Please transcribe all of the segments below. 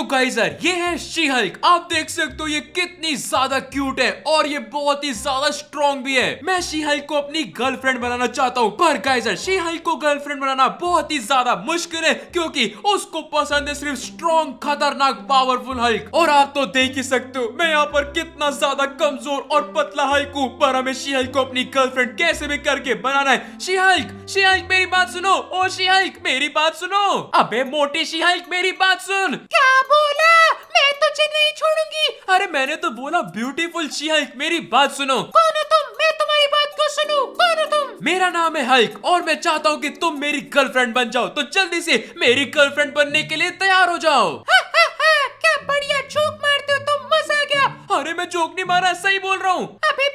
तो गाइज यार ये है शी हल्क आप देख सकते हो ये कितनी ज्यादा क्यूट है और ये बहुत ही ज्यादा स्ट्रॉन्ग भी है मैं शी हल्क को अपनी गर्लफ्रेंड बनाना चाहता हूँ पर गाइज यार शी हल्क को गर्लफ्रेंड बनाना बहुत ही ज्यादा मुश्किल है क्योंकि उसको पसंद है सिर्फ स्ट्रॉन्ग खतरनाक पावरफुल हल्क और आप तो देख ही सकते हो मैं यहाँ पर कितना ज्यादा कमजोर और पतला हल्क हूँ पर हमें शी हल्क को अपनी गर्लफ्रेंड कैसे भी करके बनाना है शी हल्क शी हल्क मेरी बात सुनो ओ शी हल्क मेरी बात सुनो अबे मोटी शी हल्क मेरी बात सुन क्या बोला मैं तुझे तो नहीं छोड़ूंगी अरे मैंने तो बोला ब्यूटीफुल शी मेरी बात सुनो कौन हो तुम मैं तुम्हारी बात को सुनू कौन हो तुम मेरा नाम है हल्क और मैं चाहता हूँ कि तुम मेरी गर्लफ्रेंड बन जाओ तो जल्दी से मेरी गर्लफ्रेंड बनने के लिए तैयार हो जाओ हा, हा, हा, क्या बढ़िया चौक मारते हो तुम मजा आ गया अरे मैं चौक नहीं मारा सही बोल रहा हूँ अभी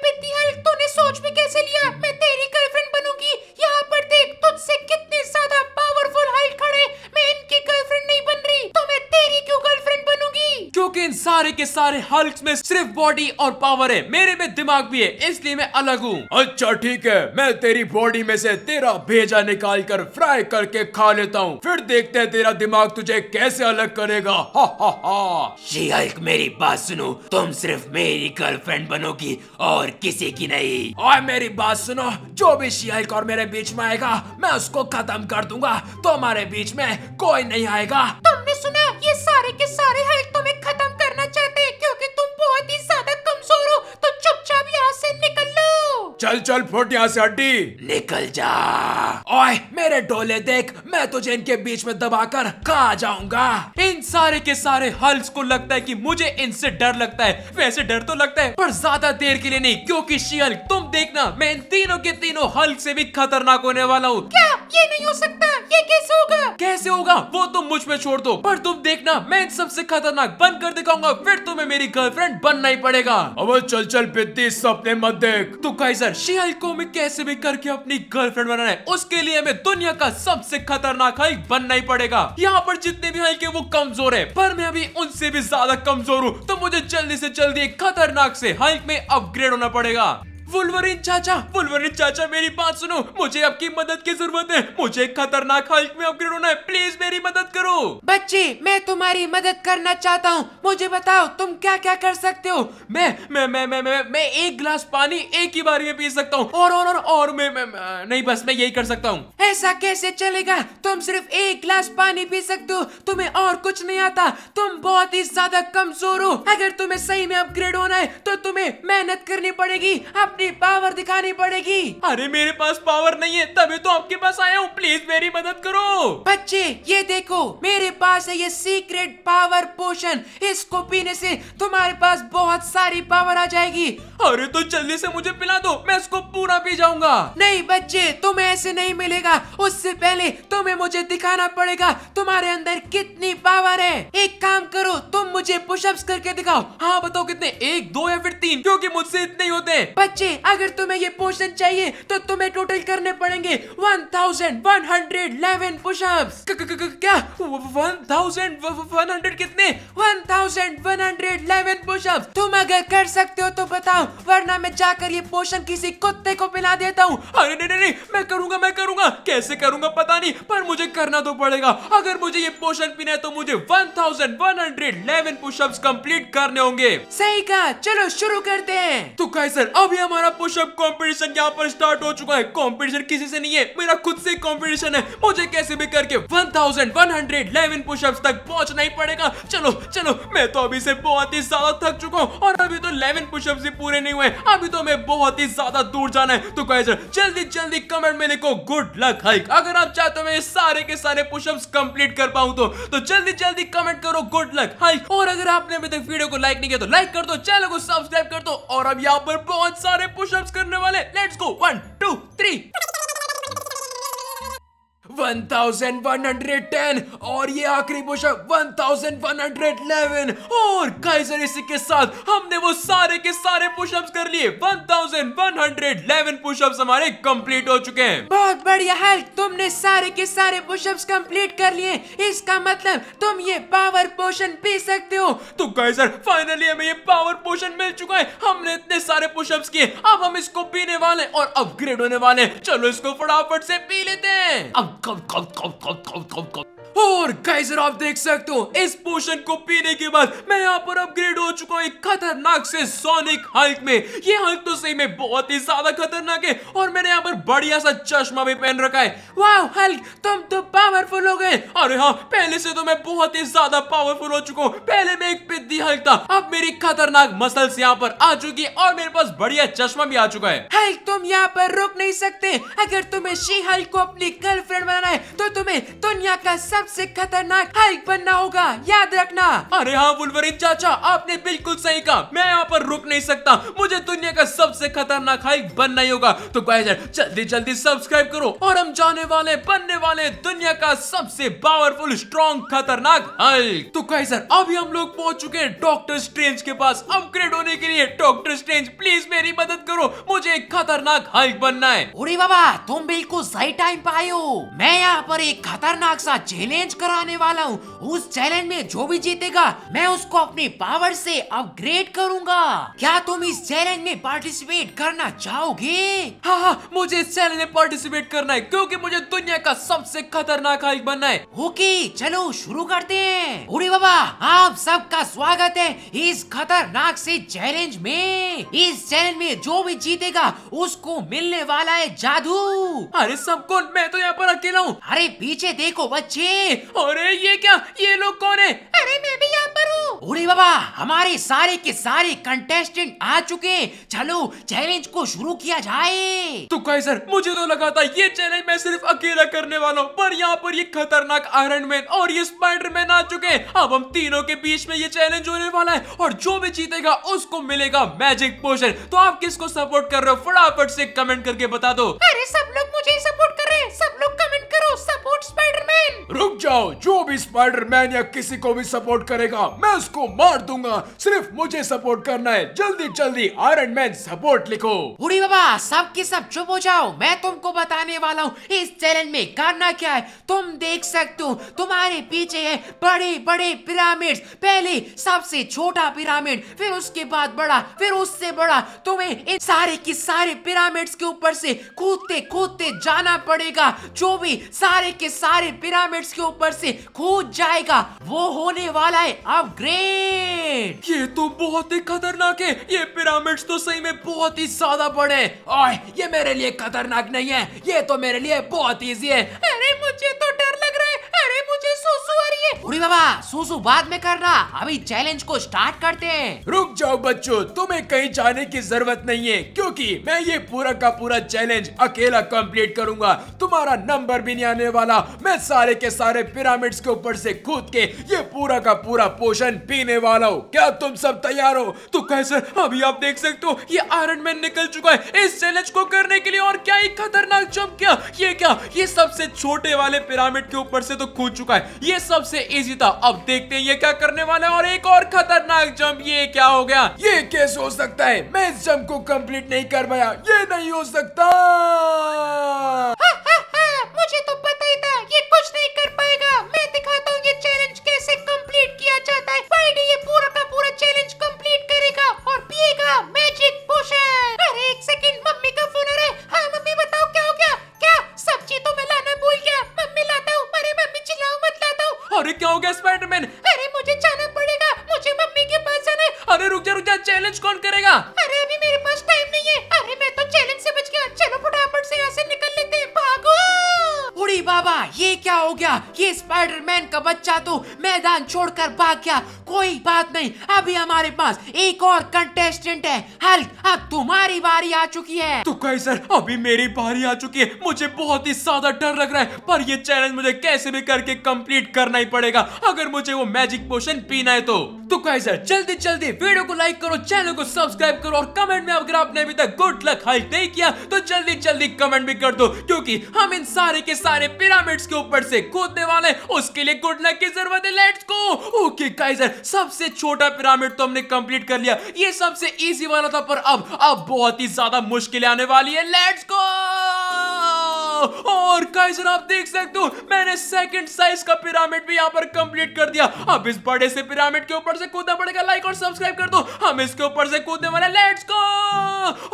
सोच भी कैसे लिया मैं तेरी गर्लफ्रेंड बनूंगी यहाँ पर देख तुझसे कितने सारे के सारे हल्क में सिर्फ बॉडी और पावर है मेरे में दिमाग भी है इसलिए मैं अलग हूँ अच्छा ठीक है मैं तेरी बॉडी में से तेरा भेजा निकाल कर फ्राई करके खा लेता हूँ फिर देखते हैं तेरा दिमाग तुझे कैसे अलग करेगा हा हा हा हल्क मेरी बात सुनो तुम सिर्फ मेरी गर्लफ्रेंड बनोगी और किसी की नहीं और मेरी बात सुनो जो भी शी हल्क और मेरे बीच में आएगा मैं उसको खत्म कर दूंगा तुम्हारे बीच में कोई नहीं आएगा तुमने सुना ये सारे के सारे हल्क तुम्हें खत्म 比赛。चल चल फुट यहाँ से हड्डी निकल जा ओए मेरे डोले देख मैं तुझे इनके बीच में दबाकर खा जाऊंगा इन सारे के सारे हल्स को लगता है कि मुझे इनसे डर लगता है वैसे डर तो लगता है पर ज्यादा देर के लिए नहीं क्योंकि शियल तुम देखना मैं इन तीनों के तीनों हल्क से भी खतरनाक होने वाला हूँ क्या ये नहीं हो सकता ये कैसे होगा कैसे होगा वो तुम मुझ पे छोड़ दो पर तुम देखना मैं इन सबसे खतरनाक बन कर दिखाऊंगा फिर तुम्हें मेरी गर्लफ्रेंड बनना ही पड़ेगा अब चल चल पिती सपने मत देख तू कैसा सर शियल को हमें कैसे भी करके अपनी गर्लफ्रेंड बनाना है उसके लिए हमें दुनिया का सबसे खतरनाक हाइक बनना ही पड़ेगा यहाँ पर जितने भी हाइक है वो कमजोर है पर मैं अभी उनसे भी ज्यादा कमजोर हूँ तो मुझे जल्दी से जल्दी खतरनाक से हाइक में अपग्रेड होना पड़ेगा वुल्वरिन चाचा वुल्वरिन चाचा मेरी बात सुनो मुझे आपकी मदद की जरूरत है मुझे खतरनाक हल्क में अपग्रेड होना है प्लीज मेरी मदद करो बच्चे मैं तुम्हारी मदद करना चाहता हूँ मुझे बताओ तुम क्या क्या कर सकते हो मैं मैं मैं मैं मैं, मैं एक गिलास पानी एक ही बार में पी सकता हूँ और और और, और मैं, मैं, मैं नहीं बस मैं यही कर सकता हूँ ऐसा कैसे चलेगा तुम सिर्फ एक गिलास पानी पी सकते हो तुम्हें और कुछ नहीं आता तुम बहुत ही ज्यादा कमजोर हो अगर तुम्हें सही में अपग्रेड होना है तो तुम्हें मेहनत करनी पड़ेगी अपनी अपनी पावर दिखानी पड़ेगी अरे मेरे पास पावर नहीं है तभी तो आपके पास आया हूँ प्लीज मेरी मदद करो बच्चे ये देखो मेरे पास है ये सीक्रेट पावर पोशन इसको पीने से तुम्हारे पास बहुत सारी पावर आ जाएगी अरे तो जल्दी से मुझे पिला दो मैं इसको पूरा पी जाऊंगा नहीं बच्चे तुम्हें ऐसे नहीं मिलेगा उससे पहले तुम्हें मुझे दिखाना पड़ेगा तुम्हारे अंदर कितनी पावर है एक काम करो तुम मुझे पुशअप्स करके दिखाओ हाँ बताओ कितने एक दो या फिर तीन क्योंकि मुझसे इतने ही होते हैं बच्चे बच्चे अगर तुम्हें ये पोषण चाहिए तो तुम्हें टोटल करने पड़ेंगे 1111 पुशअप्स क्या 1100 कितने 1111 पुशअप्स तुम अगर कर सकते हो तो बताओ वरना मैं जाकर ये पोषण किसी कुत्ते को पिला देता हूँ अरे नहीं नहीं मैं करूंगा मैं करूंगा कैसे करूंगा पता नहीं पर मुझे करना तो पड़ेगा अगर मुझे ये पोषण पीना है तो मुझे 1111 पुशअप्स कंप्लीट करने होंगे सही कहा चलो शुरू करते हैं तो कैसे अभी हम हमारा पुशअप कंपटीशन यहाँ पर स्टार्ट हो चुका है कंपटीशन किसी से नहीं है मेरा खुद से कंपटीशन है मुझे कैसे भी करके 1111 पुशअप्स तक पहुंचना ही पड़ेगा चलो चलो मैं तो अभी से बहुत ही ज्यादा थक चुका हूँ और अभी तो 11 पुशअप्स ही पूरे नहीं हुए अभी तो मैं बहुत ही ज्यादा दूर जाना है तो गाइस जल्दी जल्दी कमेंट में लिखो गुड लक हाइक अगर आप चाहते हो मैं सारे के सारे पुशअप्स कम्प्लीट कर पाऊं तो तो जल्दी जल्दी कमेंट करो गुड लक हाइक और अगर आपने अभी तक वीडियो को लाइक नहीं किया तो लाइक कर दो चैनल को सब्सक्राइब कर दो और अब यहाँ पर बहुत सारे पुशअप्स करने वाले let's go one two three 1110 और ये आखिरी पुशअप 1111 और काइजर इसी के साथ हमने वो सारे के सारे पुशअप्स कर लिए 1111 पुशअप्स हमारे कंप्लीट हो चुके हैं बहुत बढ़िया है तुमने सारे के सारे पुशअप्स कंप्लीट कर लिए इसका मतलब तुम ये पावर पोशन पी सकते हो तो काइजर फाइनली हमें ये पावर पोशन मिल चुका है हमने इतने सारे पुशअप्स किए अब हम इसको पीने वाले और अपग्रेड होने वाले चलो इसको फटाफट से पी लेते हैं अब コンコンコンコンコンコン और गाइस आप देख सकते हो इस पोशन को पीने के बाद मैं यहाँ पर अपग्रेड हो चुका हूँ एक खतरनाक से सोनिक हल्क में ये हल्क तो सही में बहुत ही ज्यादा खतरनाक है और मैंने यहाँ पर बढ़िया सा चश्मा भी पहन रखा है वाह हल्क तुम तो पावरफुल हो गए और यहाँ पहले से तो मैं बहुत ही ज्यादा पावरफुल हो चुका हूँ पहले मैं एक पिद्दी हल्क था अब मेरी खतरनाक मसल्स यहाँ पर आ चुकी और मेरे पास बढ़िया चश्मा भी आ चुका है हल्क तुम यहाँ पर रुक नहीं सकते अगर तुम्हें शी हल्क को अपनी गर्लफ्रेंड बनाना है तो तुम्हें दुनिया का सब सबसे खतरनाक हाइक बनना होगा याद रखना अरे हाँ वुल्वरिन चाचा आपने बिल्कुल सही कहा मैं यहाँ पर रुक नहीं सकता मुझे दुनिया का सबसे खतरनाक हाइक बनना ही होगा तो जल्दी जल्दी सब्सक्राइब करो और हम जाने वाले बनने वाले दुनिया का सबसे पावरफुल स्ट्रॉन्ग खतरनाक हल्क तो सर अभी हम लोग पहुंच चुके हैं डॉक्टर स्ट्रेंज के पास अपग्रेड होने के लिए डॉक्टर स्ट्रेंज प्लीज मेरी मदद करो मुझे एक खतरनाक हल्क बनना है बाबा तुम बिल्कुल सही टाइम पे आए हो मैं यहाँ पर एक खतरनाक सा जेल चैलेंज कराने वाला हूँ उस चैलेंज में जो भी जीतेगा मैं उसको अपने पावर से अपग्रेड करूंगा क्या तुम इस चैलेंज में पार्टिसिपेट करना चाहोगे हाँ हा, मुझे इस चैलेंज में पार्टिसिपेट करना है क्योंकि मुझे दुनिया का सबसे खतरनाक हाइक बनना है ओके चलो शुरू करते हैं उड़ी बाबा आप सबका स्वागत है इस खतरनाक से चैलेंज में इस चैलेंज में जो भी जीतेगा उसको मिलने वाला है जादू अरे सबको मैं तो यहाँ पर अकेला हूँ अरे पीछे देखो बच्चे अरे ये क्या ये लोग कौन है अरे मैं भी यहाँ पर हूँ अरे बाबा हमारे सारे के सारे कंटेस्टेंट आ चुके हैं चलो चैलेंज को शुरू किया जाए तो कहे सर मुझे तो लगा था ये चैलेंज मैं सिर्फ अकेला करने वाला हूँ पर यहाँ पर ये खतरनाक आयरन मैन और ये स्पाइडर मैन आ चुके हैं अब हम तीनों के बीच में ये चैलेंज होने वाला है और जो भी जीतेगा उसको मिलेगा मैजिक पोशन तो आप किस सपोर्ट कर रहे हो फटाफट से कमेंट करके बता दो अरे सब लोग मुझे सपोर्ट कर रहे हैं सब लोग कमेंट करो सपोर्ट स्पाइडर मैन रुक जाओ जो भी स्पाइडरमैन या किसी को भी सपोर्ट करेगा मैं उसको मार दूंगा सिर्फ मुझे सपोर्ट करना है जल्दी जल्दी आयरन मैन सपोर्ट लिखो बुरी बाबा सब के सब चुप हो जाओ मैं तुमको बताने वाला हूँ इस चैलेंज में करना क्या है तुम देख सकते हो तुम्हारे पीछे है बड़े बड़े पिरामिड पहले सबसे छोटा पिरामिड फिर उसके बाद बड़ा फिर उससे बड़ा तुम्हें इन सारे के सारे पिरामिड के ऊपर से कूदते कूदते जाना पड़ेगा जो भी सारे के सारे पिरामिड्स उसके ऊपर से कूद जाएगा वो होने वाला है अपग्रेड ये तो बहुत ही खतरनाक है ये पिरामिड्स तो सही में बहुत ही ज्यादा बड़े ये मेरे लिए खतरनाक नहीं है ये तो मेरे लिए बहुत ईजी है अरे मुझे तो अरे मुझे सोसू आ रही है अरे बाबा सोसू बाद में करना अभी चैलेंज को स्टार्ट करते हैं रुक जाओ बच्चों तुम्हें कहीं जाने की जरूरत नहीं है क्योंकि मैं ये पूरा का पूरा चैलेंज अकेला कंप्लीट करूंगा तुम्हारा नंबर भी नहीं आने वाला मैं सारे के सारे पिरामिड्स के ऊपर से कूद के ये पूरा का पूरा पोषण पीने वाला हूँ क्या तुम सब तैयार हो तो कैसे अभी आप देख सकते हो ये आयरन मैन निकल चुका है इस चैलेंज को करने के लिए और क्या एक खतरनाक जंप क्या ये क्या ये सबसे छोटे वाले पिरामिड के ऊपर से तो कूद चुका है ये सबसे इजी था अब देखते हैं ये क्या करने वाला है और एक और खतरनाक जंप ये क्या हो गया ये कैसे हो सकता है मैं इस जंप को कंप्लीट नहीं कर पाया ये नहीं हो सकता हाँ। लेकर भाग गया कोई बात नहीं अभी हमारे पास एक और कंटेस्टेंट है हल्क अब तुम्हारी बारी आ चुकी है तो कहीं सर अभी मेरी बारी आ चुकी है मुझे बहुत ही ज्यादा डर लग रहा है पर ये चैलेंज मुझे कैसे भी करके कंप्लीट करना ही पड़ेगा अगर मुझे वो मैजिक पोशन पीना है तो गाइस जल्दी जल्दी वीडियो को लाइक करो चैनल को सब्सक्राइब करो और कमेंट में अगर आपने अभी तक गुड लक हाइक नहीं किया तो जल्दी जल्दी कमेंट भी कर दो क्योंकि हम इन सारे के सारे पिरामिड्स के ऊपर से कूदने वाले उसके लिए गुड लक की जरूरत है लेट्स गो ओके गाइस सबसे छोटा पिरामिड तो हमने कंप्लीट कर लिया ये सबसे इजी वाला था पर अब अब बहुत ही ज्यादा मुश्किल आने वाली है लेट्स गो और कैसर आप देख सकते हो मैंने सेकंड साइज का पिरामिड भी यहाँ पर कंप्लीट कर दिया अब इस बड़े से पिरामिड के ऊपर से कूदना पड़ेगा लाइक और सब्सक्राइब कर दो हम इसके ऊपर से कूदने वाले लेट्स गो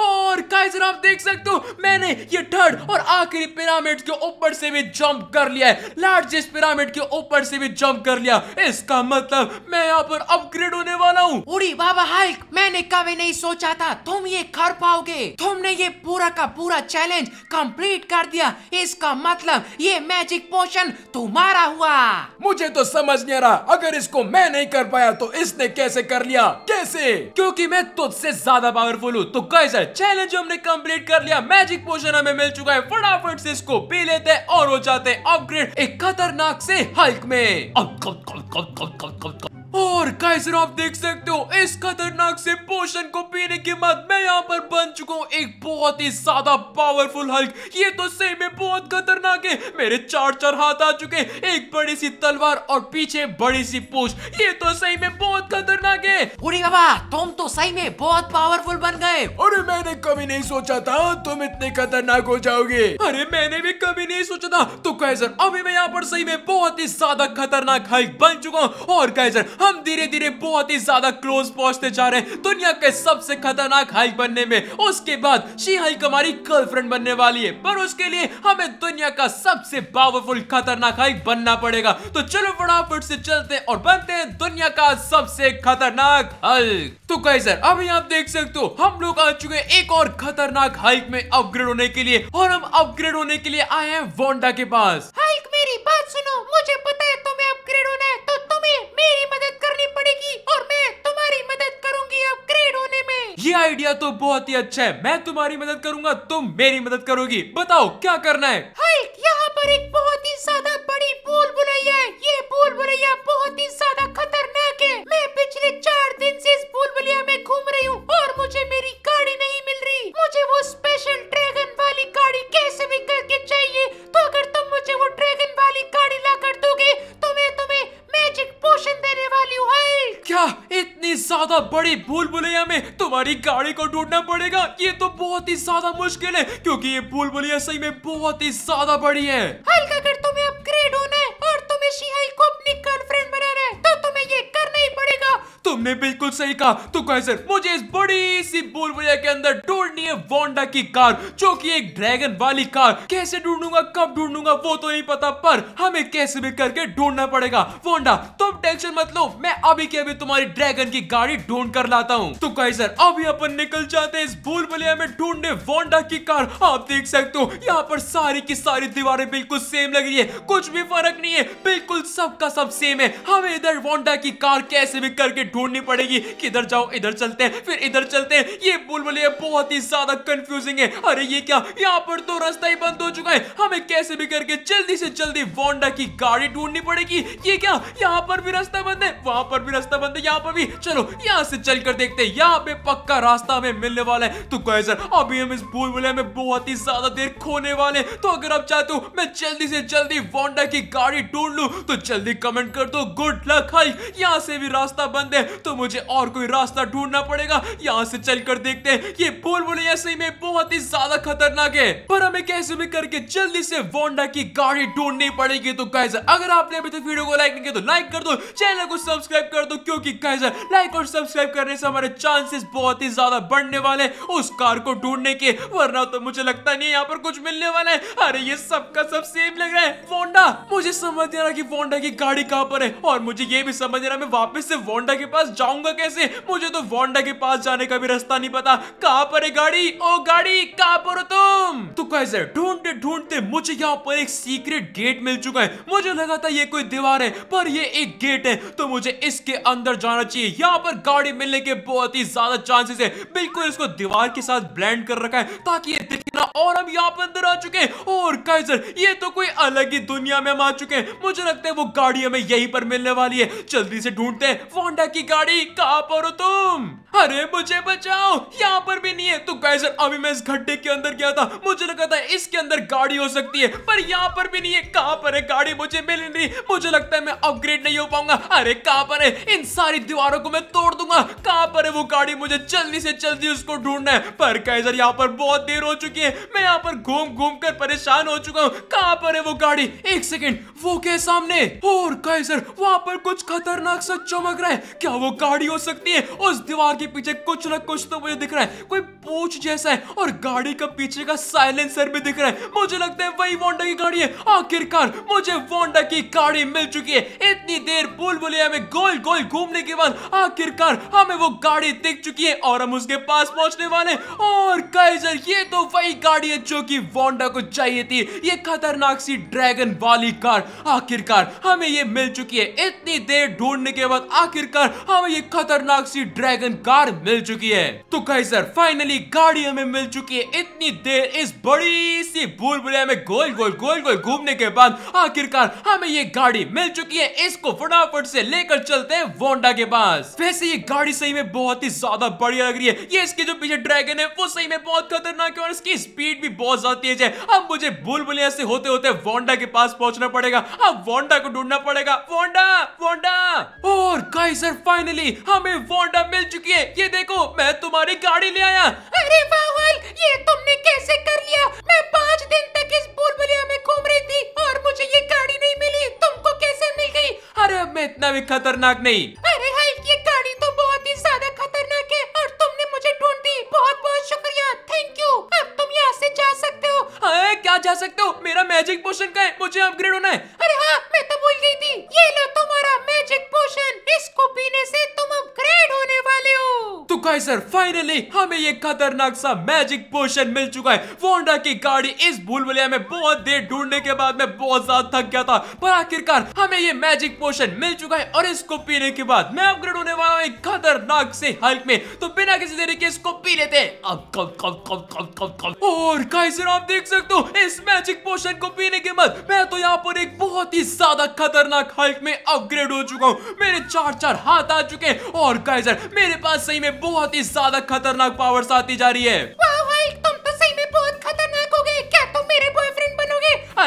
और कैसर आप देख सकते हो मैंने ये थर्ड और आखिरी पिरामिड के ऊपर से भी जंप कर लिया है लार्जेस्ट पिरामिड के ऊपर से भी जंप कर लिया इसका मतलब मैं यहाँ पर अपग्रेड होने वाला हूँ उड़ी बाबा हाइक मैंने कभी नहीं सोचा था तुम ये कर पाओगे तुमने ये पूरा का पूरा चैलेंज कंप्लीट कर दिया इसका मतलब ये मैजिक पोशन तुम्हारा हुआ मुझे तो समझ नहीं रहा अगर इसको मैं नहीं कर पाया तो इसने कैसे कर लिया कैसे क्योंकि मैं तुझसे ज्यादा पावरफुल हूँ तो कैसे चैलेंज हमने कम्प्लीट कर लिया मैजिक पोशन हमें मिल चुका है फटाफट से इसको पी लेते और हो जाते अपग्रेड एक खतरनाक से हल्क में और कैसर आप देख सकते हो इस खतरनाक से पोषण को पीने के बाद मैं यहाँ पर बन चुका हूँ एक बहुत ही ज्यादा पावरफुल हल्क ये तो सही में बहुत खतरनाक है मेरे चार चार हाथ आ चुके एक बड़ी सी तलवार और पीछे बड़ी सी पूछ ये तो सही में बहुत खतरनाक है पूरी बाबा तुम तो सही में बहुत पावरफुल बन गए अरे मैंने कभी नहीं सोचा था तुम इतने खतरनाक हो जाओगे अरे मैंने भी कभी नहीं सोचा था तो कैसर अभी मैं यहाँ पर सही में बहुत ही ज्यादा खतरनाक हल्क बन चुका हूँ और कैसर हम धीरे धीरे बहुत ही ज्यादा क्लोज पहुंचते जा रहे हैं दुनिया के सबसे खतरनाक हाइक बनने में उसके बाद शी हाइक हमारी गर्लफ्रेंड बनने वाली है पर उसके लिए हमें दुनिया का सबसे पावरफुल खतरनाक हाइक बनना पड़ेगा तो चलो फटाफट से चलते और बनते हैं दुनिया का सबसे खतरनाक हल्क तो कई सर अभी आप देख सकते हो हम लोग आ चुके हैं एक और खतरनाक हाइक में अपग्रेड होने के लिए और हम अपग्रेड होने के लिए आए हैं वोंडा के पास हाइक मेरी बात सुनो मुझे पता है तुम्हें अपग्रेड होना है तो तुम्हें मेरी मदद करनी पड़ेगी और मैं तुम्हारी मदद करूंगी अपग्रेड होने में ये आइडिया तो बहुत ही अच्छा है मैं तुम्हारी मदद करूंगा तुम मेरी मदद करोगी बताओ क्या करना है हल्क यहाँ पर एक बहुत ही ज्यादा बड़ी भूल भुलैया है ये भूल भुलैया बहुत ही ज्यादा खतरनाक है मैं पिछले चार दिन ऐसी इस भूल बुलिया में घूम रही हूँ और मुझे मेरी गाड़ी नहीं मिल रही मुझे वो स्पेशल ड्रैगन वाली गाड़ी कैसे भी करके चाहिए तो अगर तुम मुझे वो ड्रैगन वाली गाड़ी ला कर दोगे तो मैं तुम्हें मैजिक पोशन देने वाली हूँ क्या इतनी ज्यादा बड़ी भूल भुलैया में तुम्हारी गाड़ी को ढूंढना पड़ेगा ये तो बहुत ही ज्यादा मुश्किल है क्योंकि ये भूल भुलैया सही में बहुत ही ज्यादा बड़ी है तुमने बिल्कुल सही कहा तो कैसे मुझे इस बड़ी सी बोलवरिया के अंदर ढूंढनी है वोंडा की कार जो कि एक ड्रैगन वाली कार कैसे ढूंढूंगा कब ढूंढूंगा वो तो नहीं पता पर हमें कैसे भी करके ढूंढना पड़ेगा वोंडा तुम टेंशन मत लो मैं अभी के अभी तुम्हारी ड्रैगन की गाड़ी ढूंढ कर लाता हूँ तो कैसे अभी अपन निकल जाते हैं इस भूल भलिया में ढूंढने वोंडा की कार आप देख सकते हो यहाँ पर सारी की सारी दीवारें बिल्कुल सेम लग रही है कुछ भी फर्क नहीं है बिल्कुल सबका सब सेम है हमें इधर वोंडा की कार कैसे भी करके ढूंढ ढूंढनी पड़ेगी किधर जाओ इधर चलते हैं फिर इधर चलते हैं ये बुलबुलिया बहुत ही ज्यादा कंफ्यूजिंग है अरे ये क्या यहाँ पर तो रास्ता ही बंद हो चुका है हमें कैसे भी करके जल्दी से जल्दी वोंडा की गाड़ी ढूंढनी पड़ेगी ये क्या यहाँ पर भी रास्ता बंद है वहां पर भी रास्ता बंद है यहाँ पर भी चलो यहाँ से चल कर देखते हैं यहाँ पे पक्का रास्ता हमें मिलने वाला है तो कहे सर अभी हम इस बुलबुल में बहुत ही ज्यादा देर खोने वाले तो अगर आप चाहते हो मैं जल्दी से जल्दी वोंडा की गाड़ी ढूंढ लू तो जल्दी कमेंट कर दो गुड लक हाई यहाँ से भी रास्ता बंद है तो मुझे और कोई रास्ता ढूंढना पड़ेगा यहाँ से चल कर देखते हैं ये बोल बुलबुलिया सही में बहुत ही ज्यादा खतरनाक है पर हमें कैसे भी करके जल्दी से वोंडा की गाड़ी ढूंढनी पड़ेगी तो गाइजर अगर आपने अभी तक वीडियो को लाइक नहीं किया तो लाइक कर दो चैनल को सब्सक्राइब कर दो क्योंकि गाइजर लाइक और सब्सक्राइब करने से हमारे चांसेस बहुत ही ज्यादा बढ़ने वाले उस कार को ढूंढने के वरना तो मुझे लगता नहीं यहाँ पर कुछ मिलने वाला है अरे ये सबका सब सेम लग रहा है वोंडा मुझे समझ नहीं रहा कि वोंडा की गाड़ी कहाँ पर है और मुझे ये भी समझ नहीं रहा मैं वापस से वोंडा के पास जाऊंगा कैसे मुझे तो वोंडा के पास जाने का भी रास्ता नहीं पता कहाँ पर है गाड़ी ओ गाड़ी कहाँ पर हो तुम तो कैसे ढूंढते ढूंढते मुझे यहाँ पर एक सीक्रेट गेट मिल चुका है मुझे लगा था ये कोई दीवार है पर ये एक गेट है तो मुझे इसके अंदर जाना चाहिए यहाँ पर गाड़ी मिलने के बहुत ही ज्यादा चांसेस है बिल्कुल इसको दीवार के साथ ब्लेंड कर रखा है ताकि ये दिखना और हम यहाँ पर अंदर आ चुके और कैसे ये तो कोई अलग ही दुनिया में हम आ चुके हैं मुझे लगता है वो गाड़ी हमें यही पर मिलने वाली है जल्दी से ढूंढते हैं वोंडा की गाड़ी गाड़ी कहा पर हो तुम अरे मुझे बचाओ यहाँ पर भी नहीं है तो गैस अभी मैं इस गड्ढे के अंदर गया था मुझे लगा था इसके अंदर गाड़ी हो सकती है पर यहाँ पर भी नहीं है कहाँ पर है गाड़ी मुझे मिल नहीं मुझे लगता है मैं अपग्रेड नहीं हो पाऊंगा अरे कहाँ पर है इन सारी दीवारों को मैं तोड़ दूंगा कहाँ पर है वो गाड़ी मुझे जल्दी से जल्दी उसको ढूंढना है पर कैसर यहाँ पर बहुत देर हो चुकी है मैं यहाँ पर घूम घूम कर परेशान हो चुका हूँ कहाँ पर है वो गाड़ी एक सेकेंड वो के सामने और कैसर वहाँ पर कुछ खतरनाक सा चमक रहा है क्या वो गाड़ी हो सकती है उस दीवार के पीछे कुछ ना कुछ तो मुझे दिख रहा है कोई पूछ जैसा है और गाड़ी का पीछे का साइलेंसर भी दिख रहा है मुझे लगता है वही वोंडा की गाड़ी है आखिरकार मुझे वोंडा की गाड़ी मिल चुकी है इतनी देर भूल बुलिया में गोल गोल घूमने के बाद आखिरकार हमें वो गाड़ी दिख चुकी है और हम उसके पास पहुंचने वाले और कैजर ये तो वही गाड़ी है जो कि वोंडा को चाहिए थी ये खतरनाक सी ड्रैगन वाली कार आखिरकार हमें ये मिल चुकी है इतनी देर ढूंढने के बाद आखिरकार हम हमें ये खतरनाक सी ड्रैगन कार मिल चुकी है तो कहीं सर फाइनली गाड़ी हमें मिल चुकी है इतनी देर इस बड़ी सी भूल भुलिया में गोल गोल गोल गोल घूमने के बाद आखिरकार हमें ये गाड़ी मिल चुकी है इसको फटाफट से लेकर चलते हैं वोंडा के पास वैसे ये गाड़ी सही में बहुत ही ज्यादा बढ़िया लग रही है ये इसके जो पीछे ड्रैगन है वो सही में बहुत खतरनाक है और इसकी स्पीड भी बहुत ज्यादा तेज है अब मुझे भूल भुलिया से होते होते वोंडा के पास पहुंचना पड़ेगा अब वोंडा को ढूंढना पड़ेगा वोंडा वोंडा और कई फाइनली फाइनली हमें वोंडा मिल चुकी है ये देखो मैं तुम्हारी गाड़ी ले आया अरे वाह ये तुमने कैसे कर लिया मैं पाँच दिन तक इस बुलबुलिया में घूम रही थी और मुझे ये गाड़ी नहीं मिली तुमको कैसे मिल गयी अरे मैं इतना भी खतरनाक नहीं अरे हल्क ये गाड़ी तो बहुत ही ज्यादा खतरनाक है और तुमने मुझे ढूंढ दी बहुत बहुत शुक्रिया थैंक यू अब तुम यहाँ ऐसी जा सकते हो क्या जा सकते हो मेरा मैजिक पोशन का है मुझे अपग्रेड होना है गाइस सर फाइनली हमें ये खतरनाक सा मैजिक पोशन मिल चुका है वोंडा की गाड़ी इस भूल में बहुत देर ढूंढने के बाद में बहुत ज्यादा थक गया था पर आखिरकार हमें ये मैजिक पोशन मिल चुका है और इसको पीने के बाद मैं अपग्रेड होने वाला हूँ खतरनाक से हल्क में तो बिना किसी देरी के इसको पी लेते हैं अब कब कब कब कब कब कब और कैसे आप देख सकते हो इस मैजिक पोशन को पीने के बाद मैं तो यहाँ पर एक बहुत ही ज्यादा खतरनाक हल्क में अपग्रेड हो चुका हूँ मेरे चार चार हाथ आ चुके हैं और कैसे मेरे पास सही में बहुत ही ज्यादा खतरनाक पावर्स आती जा रही है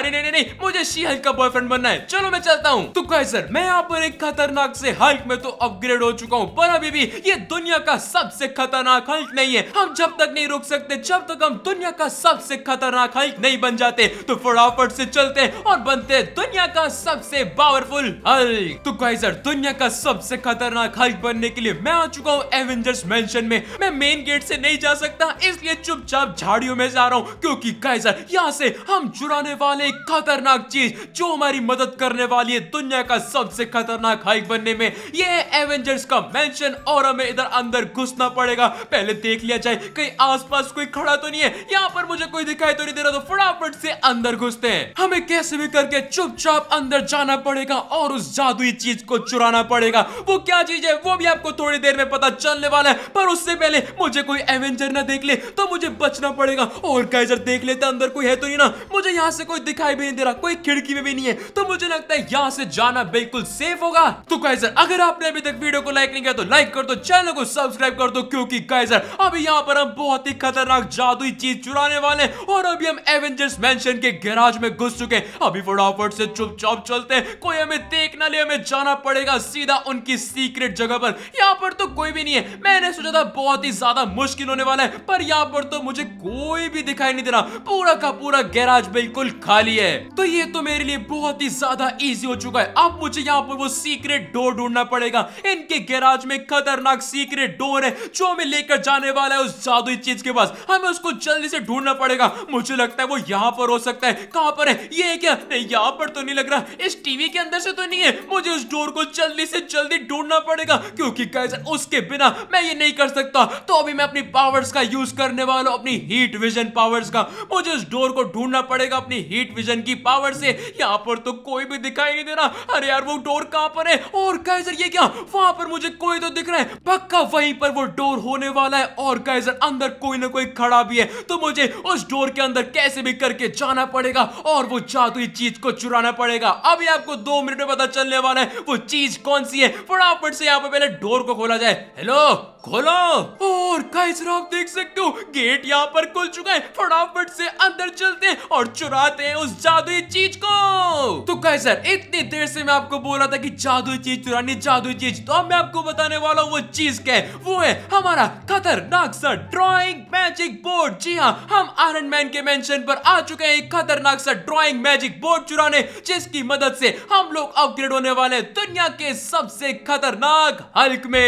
अरे नहीं नहीं नहीं मुझे शी हल्क का बॉयफ्रेंड बनना है चलो मैं चलता हूँ तो कहे सर मैं यहाँ पर एक खतरनाक से हल्क में तो अपग्रेड हो चुका हूँ पर अभी भी ये दुनिया का सबसे खतरनाक हल्क नहीं है हम जब तक नहीं रुक सकते जब तक हम दुनिया का सबसे खतरनाक हल्क नहीं बन जाते तो फटाफट से चलते और बनते दुनिया का सबसे पावरफुल हल्क तो कहे सर दुनिया का सबसे खतरनाक हल्क बनने के लिए मैं आ चुका हूँ एवेंजर्स मेंशन में मैं मेन गेट से नहीं जा सकता इसलिए चुपचाप झाड़ियों में जा रहा हूँ क्योंकि गाइस सर यहाँ से हम चुराने वाले एक खतरनाक चीज जो हमारी मदद करने वाली है दुनिया का सबसे खतरनाक हाइक बनने में ये एवेंजर्स का मेंशन और हमें इधर अंदर घुसना पड़ेगा पहले देख लिया जाए कहीं आसपास कोई खड़ा तो नहीं है यहाँ पर मुझे कोई दिखाई तो नहीं दे रहा तो फटाफट से अंदर घुसते हैं हमें कैसे भी करके चुपचाप अंदर जाना पड़ेगा और उस जादुई चीज को चुराना पड़ेगा वो क्या चीज है वो भी आपको थोड़ी देर में पता चलने वाला है पर उससे पहले मुझे कोई एवेंजर ना देख ले तो मुझे बचना पड़ेगा और गाइजर देख लेते अंदर कोई है तो नहीं ना मुझे यहाँ से कोई दिखाई दिखाई भी नहीं दे रहा कोई खिड़की में भी नहीं है तो मुझे लगता है यहाँ से जाना बिल्कुल सेफ होगा तो गाइजर अगर आपने अभी तक वीडियो को लाइक नहीं किया तो लाइक कर दो चैनल को सब्सक्राइब कर दो क्योंकि गाइजर अभी यहाँ पर हम बहुत ही खतरनाक जादु चीज चुराने वाले और अभी हम एवेंजर्स मैं गैराज में घुस चुके अभी फटाफट से चुपचाप चलते कोई हमें देख ना ले हमें जाना पड़ेगा सीधा उनकी सीक्रेट जगह पर यहाँ पर तो कोई भी नहीं है मैंने सोचा था बहुत ही ज्यादा मुश्किल होने वाला है पर यहाँ पर तो मुझे कोई भी दिखाई नहीं दे रहा पूरा का पूरा गैराज बिल्कुल खाली रही है तो ये तो मेरे लिए बहुत ही ज्यादा इजी हो चुका है अब मुझे यहाँ पर वो सीक्रेट डोर ढूंढना पड़ेगा इनके गैराज में खतरनाक सीक्रेट डोर है जो हमें लेकर जाने वाला है उस जादुई चीज के पास हमें उसको जल्दी से ढूंढना पड़ेगा मुझे लगता है वो यहाँ पर हो सकता है कहाँ पर है ये क्या नहीं यहाँ पर तो नहीं लग रहा इस टीवी के अंदर से तो नहीं है मुझे उस डोर को जल्दी से जल्दी ढूंढना पड़ेगा क्योंकि उसके बिना मैं ये नहीं कर सकता तो अभी मैं अपनी पावर्स का यूज करने वाला हूँ अपनी हीट विजन पावर्स का मुझे उस डोर को ढूंढना पड़ेगा अपनी हीट विजन विजन की पावर से यहाँ पर तो कोई भी दिखाई नहीं दे रहा अरे यार वो डोर कहाँ पर है और काइजर ये क्या वहां पर मुझे कोई तो दिख रहा है पक्का वहीं पर वो डोर होने वाला है और काइजर अंदर कोई ना कोई खड़ा भी है तो मुझे उस डोर के अंदर कैसे भी करके जाना पड़ेगा और वो जादुई चीज को चुराना पड़ेगा अभी आपको दो मिनट में पता चलने वाला है वो चीज कौन सी है फटाफट से यहाँ पर पहले डोर को खोला जाए हेलो खोलो और कैसर आप देख सकते हो गेट यहाँ पर खुल चुका है फटाफट से अंदर चलते हैं और चुराते हैं उस जादुई चीज को तो कह सर इतनी देर से मैं आपको बोल रहा था कि जादुई चीज चुरानी जादुई चीज तो अब मैं आपको बताने वाला हूँ वो चीज क्या है वो है हमारा खतरनाक सर ड्रॉइंग मैजिक बोर्ड जी हाँ हम आयरन मैन के मेंशन पर आ चुके हैं खतरनाक सा ड्रॉइंग मैजिक बोर्ड चुराने जिसकी मदद से हम लोग अपग्रेड होने वाले दुनिया के सबसे खतरनाक हल्क में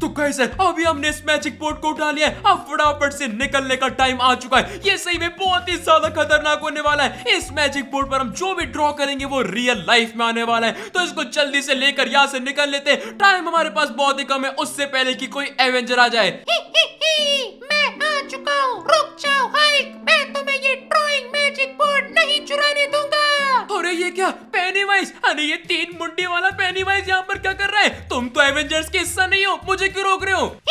तो कहे सर अभी हमने इस मैजिक बोर्ड को उठा लिया अब फटाफट से निकलने का टाइम आ चुका है ये सही में बहुत ही ज्यादा खतरनाक होने वाला है इस मैजिक मैजिक बोर्ड पर हम जो भी ड्रॉ करेंगे वो रियल लाइफ में आने वाला है तो इसको जल्दी से लेकर यहाँ से निकल लेते हैं टाइम हमारे पास बहुत ही कम है उससे पहले की कोई एवेंजर आ जाए चुका हूँ रुक जाओ हाइक मैं तुम्हें ये ड्राइंग मैजिक बोर्ड नहीं चुराने दूंगा अरे ये क्या पेनीवाइज अरे ये तीन मुंडी वाला पेनीवाइज यहाँ पर क्या कर रहा है तुम तो एवेंजर्स के हिस्सा नहीं हो मुझे क्यों रोक रहे हो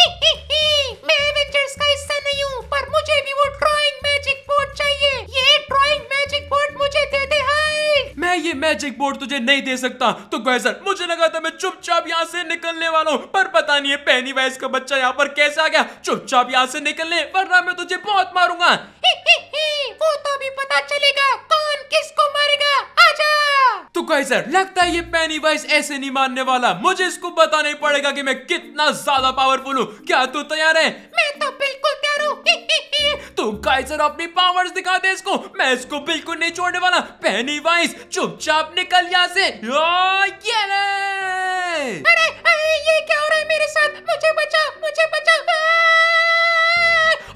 मैं एवेंजर्स का हिस्सा नहीं हूँ पर मुझे भी वो ड्राइंग मैजिक बोर्ड चाहिए ये ड्राइंग मैजिक बोर्ड मुझे दे दे मैं ये मैजिक बोर्ड तुझे नहीं दे सकता तो गैसर मुझे लगा था मैं चुपचाप यहाँ से निकलने वाला हूँ पर पता नहीं है पहनी वैस का बच्चा यहाँ पर कैसे आ गया चुपचाप यहाँ से निकलने वरना मैं तुझे बहुत मारूंगा ही ही ही, वो तो अभी पता चलेगा कौन किसको मारेगा तो सर लगता है ये पैनी वाइस ऐसे नहीं मानने वाला मुझे इसको बताना ही पड़ेगा कि मैं कितना ज्यादा पावरफुल हूँ क्या तू तैयार है मैं तो बिल्कुल तैयार हूँ तो काइसर अपनी पावर्स दिखा दे इसको मैं इसको बिल्कुल नहीं छोड़ने वाला पैनी वाइस चुपचाप निकल यहाँ से ये oh, अरे अरे ये क्या हो रहा है मेरे साथ मुझे बचाओ मुझे बचाओ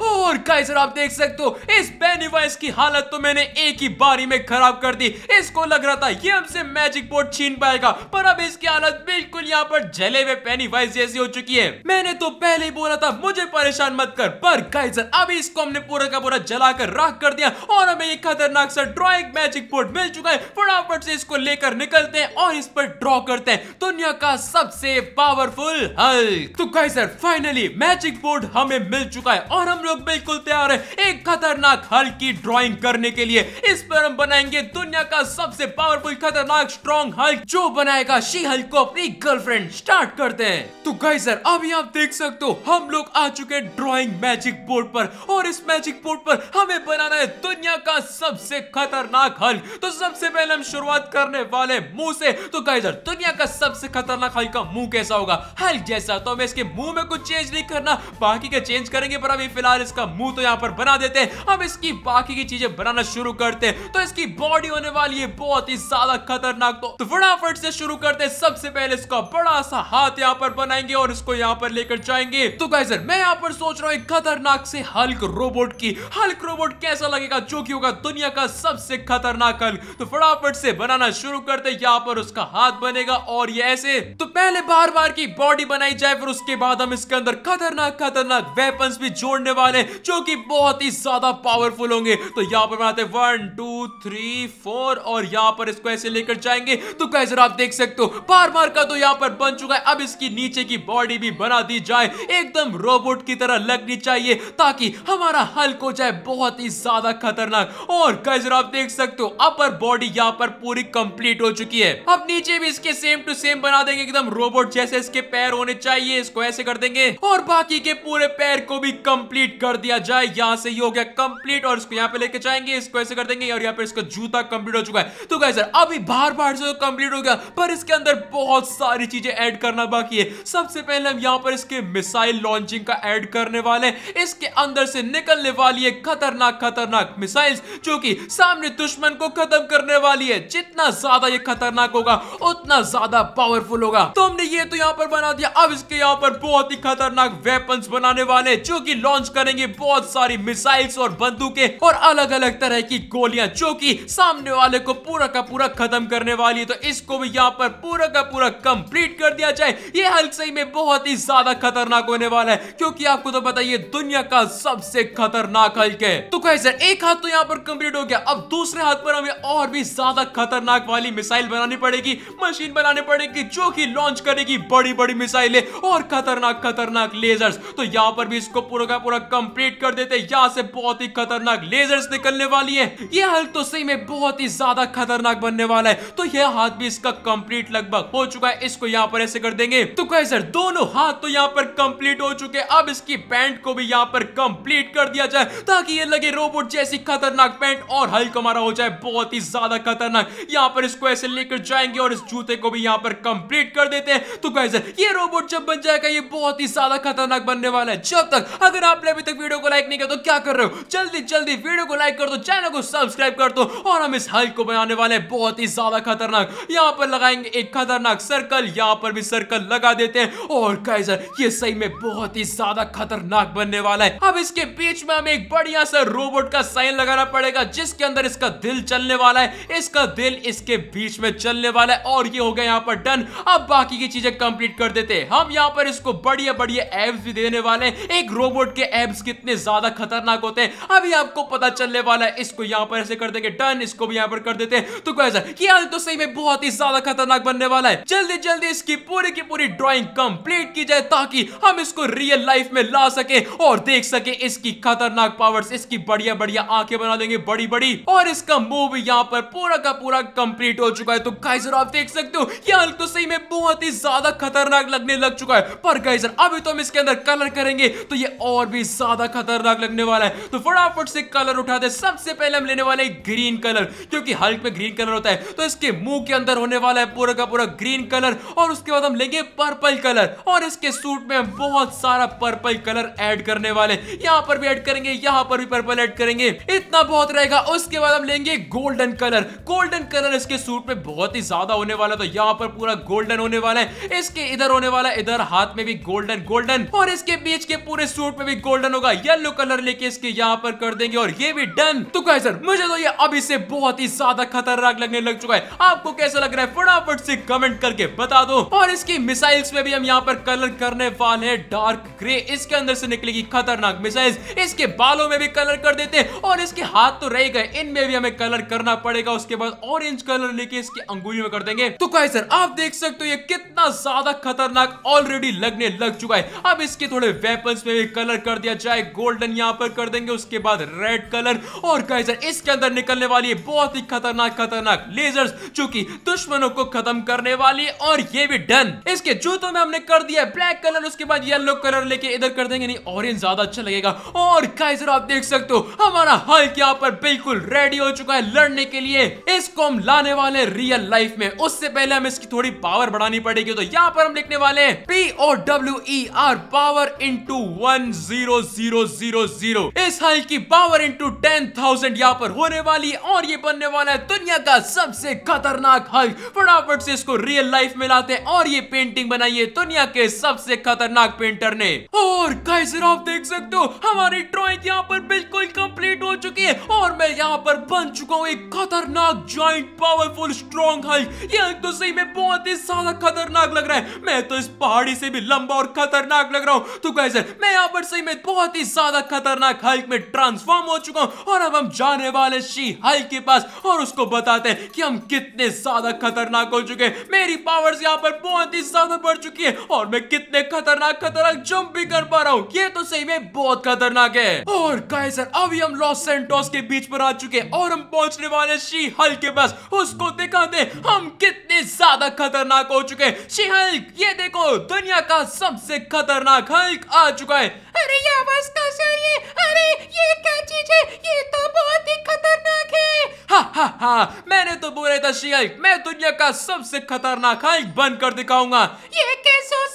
और गाइस आप देख सकते हो इस पेनीवाइस की हालत तो मैंने एक ही बारी में खराब कर दी इसको लग रहा था ये हमसे मैजिक बोर्ड छीन पाएगा पर अब इसकी हालत बिल्कुल यहाँ पर जले हुए पेनीवाइज जैसी हो चुकी है मैंने तो पहले ही बोला था मुझे परेशान मत कर पर गाइस अभी इसको हमने पूरा का पूरा जलाकर राख कर दिया और हमें ये खतरनाक सा ड्रॉइंग मैजिक बोर्ड मिल चुका है फटाफट से इसको लेकर निकलते हैं और इस पर ड्रॉ करते हैं दुनिया का सबसे पावरफुल हल्क तो गाइस फाइनली मैजिक बोर्ड हमें मिल चुका है और हम लोग लोग बिल्कुल तैयार है एक खतरनाक हल की ड्रॉइंग करने के लिए इस पर हम बनाएंगे दुनिया का सबसे पावरफुल खतरनाक स्ट्रॉन्ग हल जो बनाएगा शी हल को अपनी गर्लफ्रेंड स्टार्ट करते हैं तो गाई सर अभी आप देख सकते हो हम लोग आ चुके हैं ड्रॉइंग मैजिक बोर्ड पर और इस मैजिक बोर्ड पर हमें बनाना है दुनिया का सबसे खतरनाक हल तो सबसे पहले हम शुरुआत करने वाले मुंह से तो सर दुनिया का सबसे खतरनाक हल का मुंह कैसा होगा हल जैसा तो हमें इसके मुंह में कुछ चेंज नहीं करना बाकी का चेंज करेंगे पर अभी फिलहाल यार इसका मुंह तो यहाँ पर बना देते हम इसकी बाकी की चीजें बनाना शुरू करते तो इसकी बॉडी होने वाली है बहुत ही ज्यादा खतरनाक तो, तो फटाफट से शुरू करते सबसे पहले इसका बड़ा सा हाथ यहाँ पर बनाएंगे और इसको यहाँ पर लेकर जाएंगे तो गाइजर मैं यहाँ पर सोच रहा हूँ खतरनाक से हल्क रोबोट की हल्क रोबोट कैसा लगेगा जो की होगा दुनिया का सबसे खतरनाक हल्क तो फटाफट से बनाना शुरू करते यहाँ पर उसका हाथ बनेगा और ये ऐसे तो पहले बार बार की बॉडी बनाई जाए फिर उसके बाद हम इसके अंदर खतरनाक खतरनाक वेपन भी जोड़ने वाले वाले जो कि बहुत ही ज्यादा पावरफुल होंगे तो यहाँ पर बनाते वन टू थ्री फोर और यहाँ पर इसको ऐसे लेकर जाएंगे तो कैसे आप देख सकते हो बार बार का तो यहाँ पर बन चुका है अब इसकी नीचे की बॉडी भी बना दी जाए एकदम रोबोट की तरह लगनी चाहिए ताकि हमारा हल्क हो जाए बहुत ही ज्यादा खतरनाक और कैसे आप देख सकते हो अपर बॉडी यहाँ पर पूरी कंप्लीट हो चुकी है अब नीचे भी इसके सेम टू सेम बना देंगे एकदम रोबोट जैसे इसके पैर होने चाहिए इसको ऐसे कर देंगे और बाकी के पूरे पैर को भी कंप्लीट कंप्लीट कर दिया जाए यहां से ये हो गया कंप्लीट और इसको यहां पे लेके जाएंगे इसको ऐसे कर देंगे और यहां पे इसका जूता कंप्लीट हो चुका है तो गाइस सर अभी बाहर बाहर से तो कंप्लीट हो गया पर इसके अंदर बहुत सारी चीजें ऐड करना बाकी है सबसे पहले हम यहां पर इसके मिसाइल लॉन्चिंग का ऐड करने वाले हैं इसके अंदर से निकलने वाली है खतरनाक खतरनाक मिसाइल्स जो कि सामने दुश्मन को खत्म करने वाली है जितना ज्यादा ये खतरनाक होगा उतना ज्यादा पावरफुल होगा तो हमने ये तो यहाँ पर बना दिया अब इसके यहाँ पर बहुत ही खतरनाक वेपन्स बनाने वाले जो कि लॉन्च कर करेंगे बहुत सारी मिसाइल्स और बंदूकें और अलग अलग तरह की गोलियां जो कि सामने वाले को पूरा का पूरा खत्म करने वाली है तो इसको भी यहाँ पर पूरा का पूरा कंप्लीट कर दिया जाए ये हल्क सही में बहुत ही ज्यादा खतरनाक होने वाला है क्योंकि आपको तो पता है दुनिया का सबसे खतरनाक हल्क है तो कैसे एक हाथ तो यहाँ पर कम्प्लीट हो गया अब दूसरे हाथ पर हमें और भी ज्यादा खतरनाक वाली मिसाइल बनानी पड़ेगी मशीन बनानी पड़ेगी जो की लॉन्च करेगी बड़ी बड़ी मिसाइलें और खतरनाक खतरनाक लेजर्स तो यहाँ पर भी इसको पूरा का पूरा कंप्लीट कर देते यहाँ से बहुत ही खतरनाक लेजर्स निकलने वाली है ये हल्क तो सही में बहुत ही ज्यादा खतरनाक बनने वाला है तो यह हाथ भी इसका कंप्लीट लगभग हो चुका है इसको यहाँ पर ऐसे कर देंगे तो कहे सर दोनों हाथ तो यहाँ पर कंप्लीट हो चुके अब इसकी पैंट को भी यहाँ पर कंप्लीट कर दिया जाए ताकि ये लगे रोबोट जैसी खतरनाक पैंट और हल्क हमारा हो जाए बहुत ही ज्यादा खतरनाक यहाँ पर इसको ऐसे लेकर जाएंगे और इस जूते को भी यहाँ पर कंप्लीट कर देते हैं तो कहे सर ये रोबोट जब बन जाएगा ये बहुत ही ज्यादा खतरनाक बनने वाला है जब तक अगर आपने अभी तक वीडियो को लाइक नहीं किया तो क्या कर रहे हो जल्दी जल्दी वीडियो को लाइक कर दो चैनल को सब्सक्राइब कर दो और हम इस हाइक को बनाने वाले बहुत ही ज्यादा खतरनाक यहाँ पर लगाएंगे एक खतरनाक सर्कल यहाँ पर भी सर्कल लगा देते हैं और कैसर ये सही में बहुत ही ज्यादा खतरनाक बनने वाला है अब इसके बीच में हमें एक बढ़िया सा रोबोट का साइन लगाना पड़ेगा जिसके अंदर इसका दिल चलने वाला है इसका दिल इसके बीच में चलने वाला है और ये हो गया यहाँ पर डन अब बाकी की चीजें कंप्लीट कर देते हैं हम यहाँ पर इसको बढ़िया बढ़िया एप्स भी देने वाले हैं एक रोबोट के एप वाइब्स कितने ज्यादा खतरनाक होते हैं अभी आपको पता चलने वाला है इसको यहाँ पर ऐसे कर देंगे डन इसको भी यहाँ पर कर देते हैं तो ये तो सही में बहुत ही ज्यादा खतरनाक बनने वाला है जल्दी जल्दी इसकी पूरी की पूरी ड्रॉइंग कंप्लीट की जाए ताकि हम इसको रियल लाइफ में ला सके और देख सके इसकी खतरनाक पावर्स इसकी बढ़िया बढ़िया आंखें बना देंगे बड़ी बड़ी और इसका मूव यहाँ पर पूरा का पूरा कंप्लीट हो चुका है तो गाइजर आप देख सकते हो ये हल्क तो सही में बहुत ही ज्यादा खतरनाक लगने लग चुका है पर गाइजर अभी तो हम इसके अंदर कलर करेंगे तो ये और भी ज्यादा खतरनाक लगने वाला है तो फटाफट से कलर उठाते सबसे पहले हम लेने वाले ग्रीन कलर क्योंकि हल्क में ग्रीन कलर होता है तो इसके मुंह के अंदर होने वाला है पूरा का पूरा ग्रीन कलर और उसके बाद हम लेंगे पर्पल कलर और इसके सूट में बहुत सारा पर्पल कलर ऐड करने वाले यहाँ पर भी ऐड करेंगे यहाँ पर भी पर्पल ऐड करेंगे इतना बहुत रहेगा उसके बाद हम लेंगे गोल्डन कलर गोल्डन कलर इसके सूट में बहुत ही ज्यादा होने वाला तो यहाँ पर पूरा गोल्डन होने वाला है इसके इधर होने वाला इधर हाथ में भी गोल्डन गोल्डन और इसके बीच के पूरे सूट में भी गोल्डन ऑप्शन होगा येलो कलर लेके इसके यहाँ पर कर देंगे और ये भी डन तो गाइस मुझे तो ये अभी से बहुत ही ज्यादा खतरनाक लगने लग चुका है आपको कैसा लग रहा है फटाफट से कमेंट करके बता दो और इसकी मिसाइल्स में भी हम यहाँ पर कलर करने वाले हैं डार्क ग्रे इसके अंदर से निकलेगी खतरनाक मिसाइल इसके बालों में भी कलर कर देते हैं और इसके हाथ तो रह गए इनमें भी हमें कलर करना पड़ेगा उसके बाद ऑरेंज कलर लेके इसकी अंगुली में कर देंगे तो गाय सर आप देख सकते हो ये कितना ज्यादा खतरनाक ऑलरेडी लगने लग चुका है अब इसके थोड़े वेपन में भी कलर कर दिया बचा है गोल्डन यहाँ पर कर देंगे उसके बाद रेड कलर और गाइजर इसके अंदर निकलने वाली है बहुत ही खतरनाक खतरनाक लेजर्स जो की दुश्मनों को खत्म करने वाली है और ये भी डन इसके जूतों में हमने कर दिया ब्लैक कलर उसके बाद येलो कलर लेके इधर कर देंगे नहीं ऑरेंज ज्यादा अच्छा लगेगा और गाइजर आप देख सकते हो हमारा हल्क यहाँ पर बिल्कुल रेडी हो चुका है लड़ने के लिए इसको हम लाने वाले रियल लाइफ में उससे पहले हमें इसकी थोड़ी पावर बढ़ानी पड़ेगी तो यहाँ पर हम लिखने वाले P O W R power in two one zero 0.0000 इस हल की पावर इंटू टेन थाउजेंड यहाँ पर होने वाली है और ये बनने वाला है दुनिया का सबसे खतरनाक हल फटाफट से इसको रियल लाइफ में लाते हैं और ये पेंटिंग बनाई है दुनिया के सबसे खतरनाक पेंटर ने और गाइसर आप देख सकते हो हमारी ड्रॉइंग यहाँ पर बिल्कुल कंप्लीट हो चुकी है और मैं यहाँ पर बन चुका हूँ एक खतरनाक ज्वाइंट पावरफुल स्ट्रॉन्ग हल ये हल तो सही में बहुत ही ज्यादा खतरनाक लग रहा है मैं तो इस पहाड़ी से भी लंबा और खतरनाक लग रहा हूँ तो कैसे मैं यहाँ पर सही में बहुत ही ज्यादा खतरनाक हल्क में ट्रांसफॉर्म हो चुका हूँ और अब हम जाने वाले शी हल्क के पास और उसको बताते हैं कि हम कितने ज्यादा खतरनाक हो चुके हैं मेरी पावर्स यहाँ पर बहुत ही ज्यादा बढ़ चुकी है और मैं कितने खतरनाक खतरनाक जंप भी कर पा रहा हूँ ये तो सही में बहुत खतरनाक है और कैसे अभी हम लॉस सेंटोस के बीच पर आ चुके हैं और हम पहुंचने वाले शी हल्क के पास उसको दिखाते हम कितने ज्यादा खतरनाक हो चुके हैं शी हल्क ये देखो दुनिया का सबसे खतरनाक हल्क आ चुका है अरे यार बस का सर ये अरे ये क्या चीज है ये तो बहुत ही खतरनाक है हा हा हा मैंने तो बोले था शियाल मैं दुनिया का सबसे खतरनाक हाइक कर दिखाऊंगा ये कैसे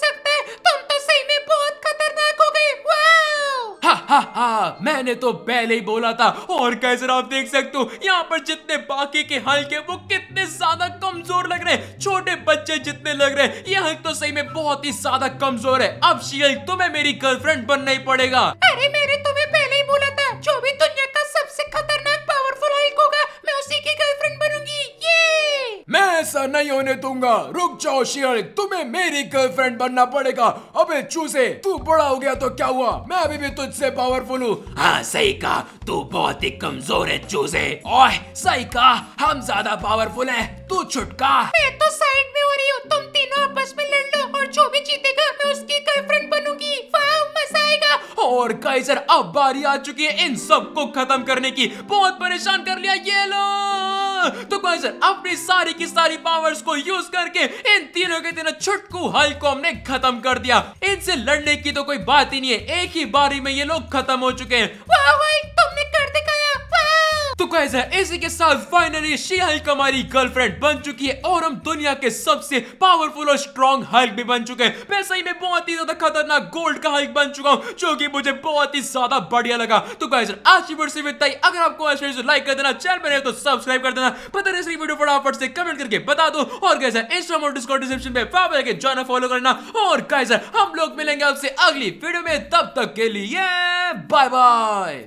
मैंने तो पहले ही बोला था और कैसे आप देख सकते हो यहाँ पर जितने बाकी के हल्के वो कितने ज्यादा कमजोर लग रहे छोटे बच्चे जितने लग रहे हैं ये हल्क तो सही में बहुत ही ज्यादा कमजोर है अब शील तुम्हें मेरी गर्लफ्रेंड बनना ही पड़ेगा अरे मेरे तुम्हें पहले ही बोला था जो भी दुनिया का सबसे खतरनाक उसी की गर्लफ्रेंड बनूंगी ये मैं ऐसा नहीं होने दूंगा रुक जाओ शेर तुम्हें मेरी गर्लफ्रेंड बनना पड़ेगा अबे चूसे तू बड़ा हो गया तो क्या हुआ मैं अभी भी तुझसे पावरफुल हूँ हाँ सही कहा तू बहुत ही कमजोर है चूसे ओह सही कहा हम ज्यादा पावरफुल है तू छुटका मैं तो सही भाई अब बारी आ चुकी है इन सबको खत्म करने की बहुत परेशान कर लिया ये लोग तो सर अपनी सारी की सारी पावर्स को यूज करके इन तीनों के तीनों छुटकू हल को हमने खत्म कर दिया इनसे लड़ने की तो कोई बात ही नहीं है एक ही बारी में ये लोग खत्म हो चुके हैं वाह भाई तो गाइस इसी के साथ फाइनली शिहाई का हमारी गर्लफ्रेंड बन चुकी है और हम दुनिया के सबसे पावरफुल और स्ट्रॉन्ग हल्क भी बन चुके हैं मैं सही में बहुत ही ज्यादा खतरनाक गोल्ड का हल्क बन चुका हूं जो कि मुझे बहुत ही ज्यादा बढ़िया लगा तो गाइस आज की वीडियो सिर्फ इतना ही अगर आपको आज वीडियो लाइक कर देना चैनल पर तो सब्सक्राइब कर देना पता नहीं इसकी वीडियो फटाफट से कमेंट करके बता दो और गाइस इंस्टाग्राम और डिस्कॉर्ड डिस्क्रिप्शन में फॉलो करके ज्वाइन फॉलो करना और गाइस हम लोग मिलेंगे आपसे अगली वीडियो में तब तक के लिए बाय बाय